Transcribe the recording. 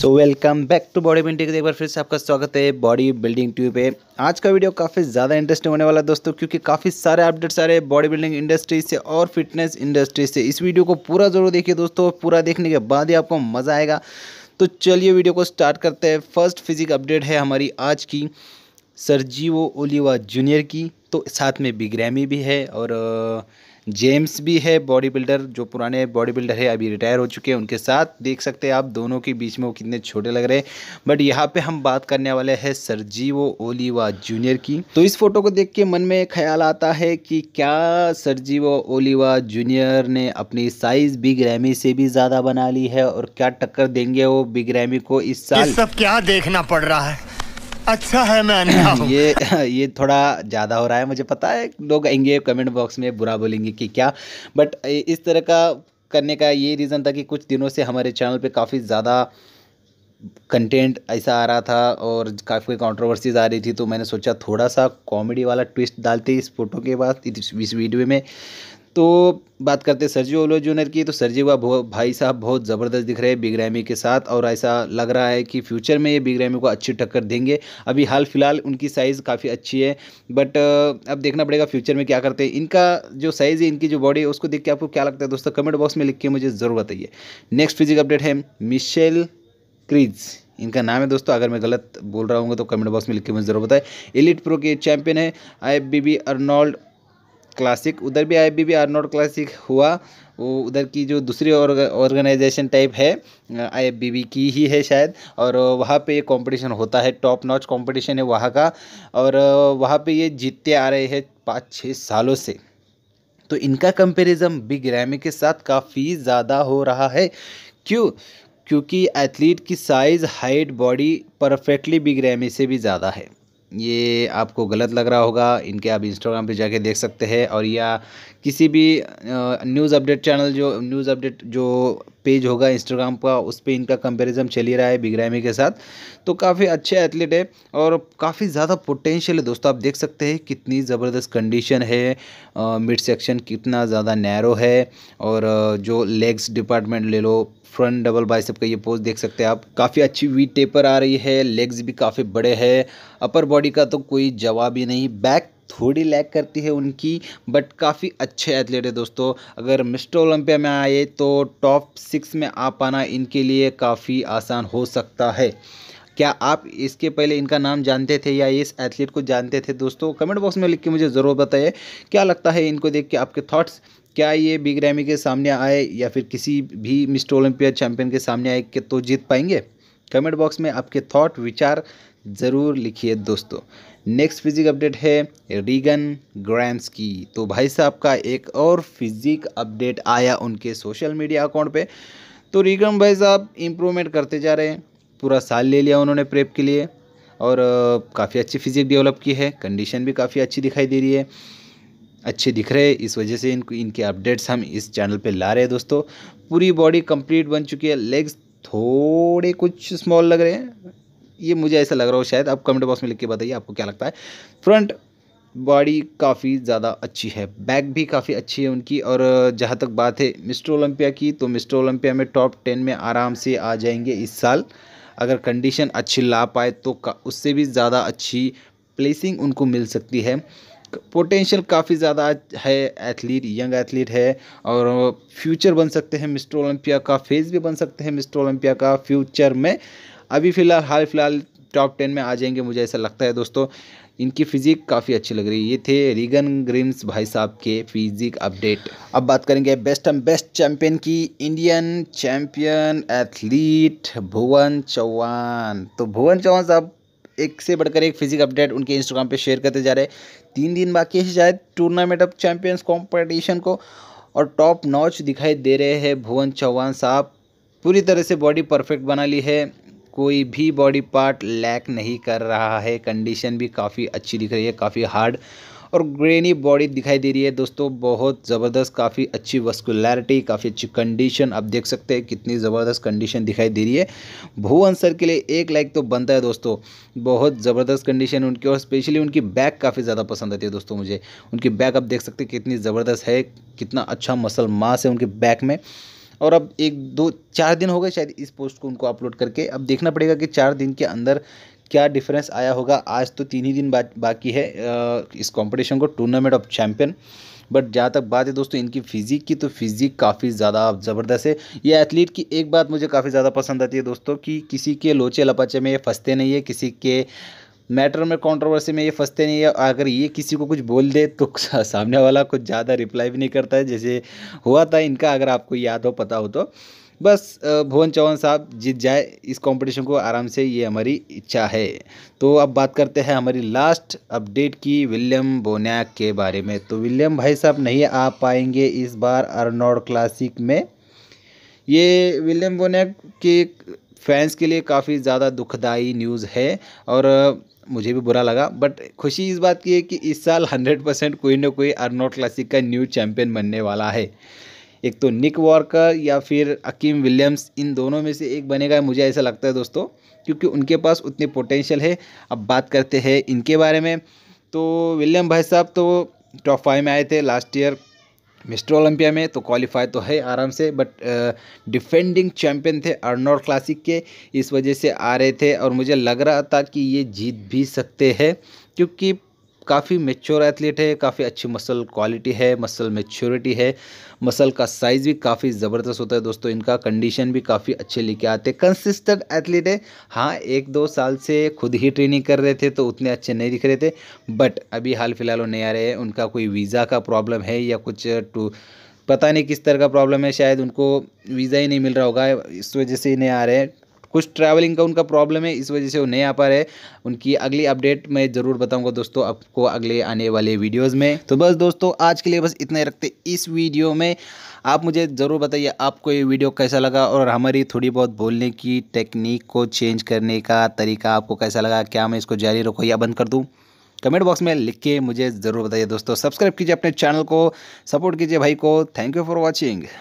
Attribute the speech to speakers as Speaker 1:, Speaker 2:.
Speaker 1: so welcome back to body building एक बार फिर से आपका स्वागत है बॉडी बिल्डिंग ट्यूब पे आज का वीडियो काफ़ी ज़्यादा इंटरेस्टिंग होने वाला है दोस्तों क्योंकि काफ़ी सारे अपडेट्स आ रहे हैं बॉडी बिल्डिंग इंडस्ट्री से और फिटनेस इंडस्ट्री से इस वीडियो को पूरा ज़रूर देखिए दोस्तों पूरा देखने के बाद ही आपको मज़ा आएगा तो चलिए वीडियो को स्टार्ट करते हैं फर्स्ट फिजिक अपडेट है हमारी आज की सरजीवो ओलिवा जूनियर की तो साथ में बिग्रैमी भी है और जेम्स भी है बॉडी बिल्डर जो पुराने बॉडी बिल्डर है अभी रिटायर हो चुके हैं उनके साथ देख सकते हैं आप दोनों के बीच में वो कितने छोटे लग रहे हैं बट यहाँ पे हम बात करने वाले हैं सरजीवो ओलीवा जूनियर की तो इस फोटो को देख के मन में ख्याल आता है कि क्या सरजीवो ओलीवा जूनियर ने अपनी साइज बिग रैमी से भी ज़्यादा बना ली है और क्या टक्कर देंगे वो बिग रैमी को इस साल सब क्या देखना पड़ रहा है अच्छा है मैं ये ये थोड़ा ज़्यादा हो रहा है मुझे पता है लोग आएंगे कमेंट बॉक्स में बुरा बोलेंगे कि क्या बट इस तरह का करने का ये रीज़न था कि कुछ दिनों से हमारे चैनल पे काफ़ी ज़्यादा कंटेंट ऐसा आ रहा था और काफ़ी कंट्रोवर्सीज आ रही थी तो मैंने सोचा थोड़ा सा कॉमेडी वाला ट्विस्ट डालते इस फोटो के बाद इस वीडियो में तो बात करते हैं सर्जियो ओलो जूनियर की तो सर्जियो का भाई साहब बहुत ज़बरदस्त दिख रहे हैं बिग रैमी के साथ और ऐसा लग रहा है कि फ्यूचर में ये बिग रैमी को अच्छी टक्कर देंगे अभी हाल फिलहाल उनकी साइज़ काफ़ी अच्छी है बट अब देखना पड़ेगा फ्यूचर में क्या करते हैं इनका जो साइज़ है इनकी जो बॉडी है उसको देख के आपको क्या लगता है दोस्तों कमेंट बॉक्स में लिख के मुझे ज़रूर बताइए नेक्स्ट फिजिक अपडेट है मिशेल क्रीज इनका नाम है दोस्तों अगर मैं गलत बोल रहा हूँ तो कमेंट बॉक्स में लिख के मुझे ज़रूर बताएं एलिट प्रो के चैंपियन है I B B Arnold classic उधर भी I B B not classic हुआ वो उधर की जो दूसरी ऑर्गेनाइजेशन टाइप है आई एफ बी बी की ही है शायद और वहाँ पे ये कंपटीशन होता है टॉप नॉच कंपटीशन है वहाँ का और वहाँ पे ये जीतते आ रहे हैं पाँच छः सालों से तो इनका कंपैरिजन बिग रैमी के साथ काफ़ी ज़्यादा हो रहा है क्यों क्योंकि एथलीट की size height body perfectly big Ramy से भी ज़्यादा है ये आपको गलत लग रहा होगा इनके आप इंस्टाग्राम पे जाके देख सकते हैं और या किसी भी न्यूज़ अपडेट चैनल जो न्यूज़ अपडेट जो पेज होगा इंस्टाग्राम का उस पर इनका कंपेरिजन चल ही रहा है बिग्रामी के साथ तो काफ़ी अच्छे एथलीट है और काफ़ी ज़्यादा पोटेंशियल है दोस्तों आप देख सकते हैं कितनी ज़बरदस्त कंडीशन है मिड सेक्शन कितना ज़्यादा नैरो है और जो लेग्स डिपार्टमेंट ले लो फ्रंट डबल सब का ये पोज देख सकते हैं आप काफ़ी अच्छी वी टेपर आ रही है लेग्स भी काफ़ी बड़े हैं अपर बॉडी का तो कोई जवाब ही नहीं बैक थोड़ी लैक करती है उनकी बट काफ़ी अच्छे एथलीट है दोस्तों अगर मिस्टर ओलंपिया में आए तो टॉप सिक्स में आ पाना इनके लिए काफ़ी आसान हो सकता है क्या आप इसके पहले इनका नाम जानते थे या इस एथलीट को जानते थे दोस्तों कमेंट बॉक्स में लिख के मुझे ज़रूर बताइए क्या लगता है इनको देख के आपके थॉट्स क्या ये बिग रैमी के सामने आए या फिर किसी भी मिस्टर ओलंपिया चैम्पियन के सामने आए के तो जीत पाएंगे कमेंट बॉक्स में आपके थॉट विचार ज़रूर लिखिए दोस्तों नेक्स्ट फिजिक अपडेट है रीगन ग्रैम्स की तो भाई साहब का एक और फिजिक अपडेट आया उनके सोशल मीडिया अकाउंट पे तो रीगन भाई साहब इम्प्रूवमेंट करते जा रहे हैं पूरा साल ले लिया उन्होंने प्रेप के लिए और काफ़ी अच्छी फिजिक डेवलप की है कंडीशन भी काफ़ी अच्छी दिखाई दे रही है अच्छे दिख रहे इस वजह से इनको इनके अपडेट्स हम इस चैनल पर ला रहे हैं दोस्तों पूरी बॉडी कंप्लीट बन चुकी है लेग्स थोड़े कुछ स्मॉल लग रहे हैं ये मुझे ऐसा लग रहा हो शायद आप कमेंट बॉक्स में लिख के बताइए आपको क्या लगता है फ्रंट बॉडी काफ़ी ज़्यादा अच्छी है बैक भी काफ़ी अच्छी है उनकी और जहाँ तक बात है मिस्टर ओलंपिया की तो मिस्टर ओलंपिया में टॉप टेन में आराम से आ जाएंगे इस साल अगर कंडीशन अच्छी ला पाए तो उससे भी ज़्यादा अच्छी प्लेसिंग उनको मिल सकती है पोटेंशियल काफ़ी ज़्यादा है एथलीट यंग एथलीट है और फ्यूचर बन सकते हैं मिस्टर ओलंपिया का फेस भी बन सकते हैं मिस्टर ओलंपिया का फ्यूचर में अभी फ़िलहाल हाल फिलहाल टॉप टेन में आ जाएंगे मुझे ऐसा लगता है दोस्तों इनकी फिजिक काफ़ी अच्छी लग रही है ये थे रिगन ग्रिम्स भाई साहब के फिजिक अपडेट अब बात करेंगे बेस्ट एंड बेस्ट चैंपियन की Indian champion athlete Bhuvan Chauhan तो भुवन चौहान साहब एक से बढ़कर एक फिजिक अपडेट उनके इंस्टाग्राम पे शेयर करते जा रहे हैं तीन दिन बाकी है शायद टूर्नामेंट ऑफ चैंपियंस कॉम्पिटिशन को और टॉप नॉच दिखाई दे रहे हैं भुवन चौहान साहब पूरी तरह से बॉडी परफेक्ट बना ली है कोई भी बॉडी पार्ट लैक नहीं कर रहा है कंडीशन भी काफ़ी अच्छी दिख रही है काफ़ी हार्ड और ग्रेनी बॉडी दिखाई दे रही है दोस्तों बहुत ज़बरदस्त काफ़ी अच्छी वस्कुलरिटी काफ़ी अच्छी कंडीशन आप देख सकते हैं कितनी ज़बरदस्त कंडीशन दिखाई दे रही है भू अंसर के लिए एक लाइक तो बनता है दोस्तों बहुत ज़बरदस्त कंडीशन उनकी और स्पेशली उनकी बैक काफ़ी ज़्यादा पसंद आती है दोस्तों मुझे उनकी बैक आप देख सकते हैं कितनी ज़बरदस्त है कितना अच्छा मसल मास है उनके बैक में और अब एक दो चार दिन हो गए शायद इस पोस्ट को उनको अपलोड करके अब देखना पड़ेगा कि चार दिन के अंदर क्या डिफरेंस आया होगा आज तो तीन ही दिन बा, बाकी है इस कॉम्पिटिशन को टूर्नामेंट ऑफ चैम्पियन बट जहाँ तक बात है दोस्तों इनकी फिजिक की तो फिजिक काफ़ी ज़्यादा ज़बरदस्त है ये एथलीट की एक बात मुझे काफ़ी ज़्यादा पसंद आती है दोस्तों कि किसी के लोचे लपाचे में फंसते नहीं है किसी के मैटर में कंट्रोवर्सी में ये फंसते नहीं है अगर ये किसी को कुछ बोल दे तो सामने वाला कुछ ज़्यादा रिप्लाई भी नहीं करता है जैसे हुआ था इनका अगर आपको याद हो पता हो तो बस भुवन चौहान साहब जीत जाए इस कंपटीशन को आराम से ये हमारी इच्छा है तो अब बात करते हैं हमारी लास्ट अपडेट की विलियम बोनैक के बारे में तो विलियम भाई साहब नहीं आ पाएंगे इस बार अर्नौड क्लासिक में ये विलियम बोनैक की फैंस के लिए काफ़ी ज़्यादा दुखदाई न्यूज़ है और मुझे भी बुरा लगा बट खुशी इस बात की है कि इस साल 100 परसेंट कोई ना कोई अर्नोट क्लासिक का न्यू चैम्पियन बनने वाला है एक तो निक वॉर्कर या फिर अकीम विलियम्स इन दोनों में से एक बनेगा मुझे ऐसा लगता है दोस्तों क्योंकि उनके पास उतनी पोटेंशियल है अब बात करते हैं इनके बारे में तो विलियम भाई साहब तो टॉप फाइव में आए थे लास्ट ईयर मिस्टर ओलंपिया में तो क्वालिफाई तो है आराम से बट डिफेंडिंग चैम्पियन थे अर्नोर क्लासिक के इस वजह से आ रहे थे और मुझे लग रहा था कि ये जीत भी सकते हैं क्योंकि काफ़ी मेच्योर एथलीट है काफ़ी अच्छी मसल क्वालिटी है मसल मेच्योरिटी है मसल का साइज़ भी काफ़ी ज़बरदस्त होता है दोस्तों इनका कंडीशन भी काफ़ी अच्छे लेके आते हैं कंसिस्टेंट एथलीट है हाँ एक दो साल से खुद ही ट्रेनिंग कर रहे थे तो उतने अच्छे नहीं दिख रहे थे बट अभी हाल फिलहाल वो नहीं आ रहे हैं उनका कोई वीज़ा का प्रॉब्लम है या कुछ टू पता नहीं किस तरह का प्रॉब्लम है शायद उनको वीज़ा ही नहीं मिल रहा होगा इस वजह से ही नहीं आ रहे हैं कुछ ट्रैवलिंग का उनका प्रॉब्लम है इस वजह से वो नहीं आ पा रहे उनकी अगली अपडेट मैं ज़रूर बताऊँगा दोस्तों आपको अगले आने वाले वीडियोज़ में तो बस दोस्तों आज के लिए बस इतना ही रखते इस वीडियो में आप मुझे ज़रूर बताइए आपको ये वीडियो कैसा लगा और हमारी थोड़ी बहुत बोलने की टेक्निक को चेंज करने का तरीका आपको कैसा लगा क्या मैं इसको जारी रखूँ या बंद कर दूँ कमेंट बॉक्स में लिख के मुझे ज़रूर बताइए दोस्तों सब्सक्राइब कीजिए अपने चैनल को सपोर्ट कीजिए भाई को थैंक यू फॉर वॉचिंग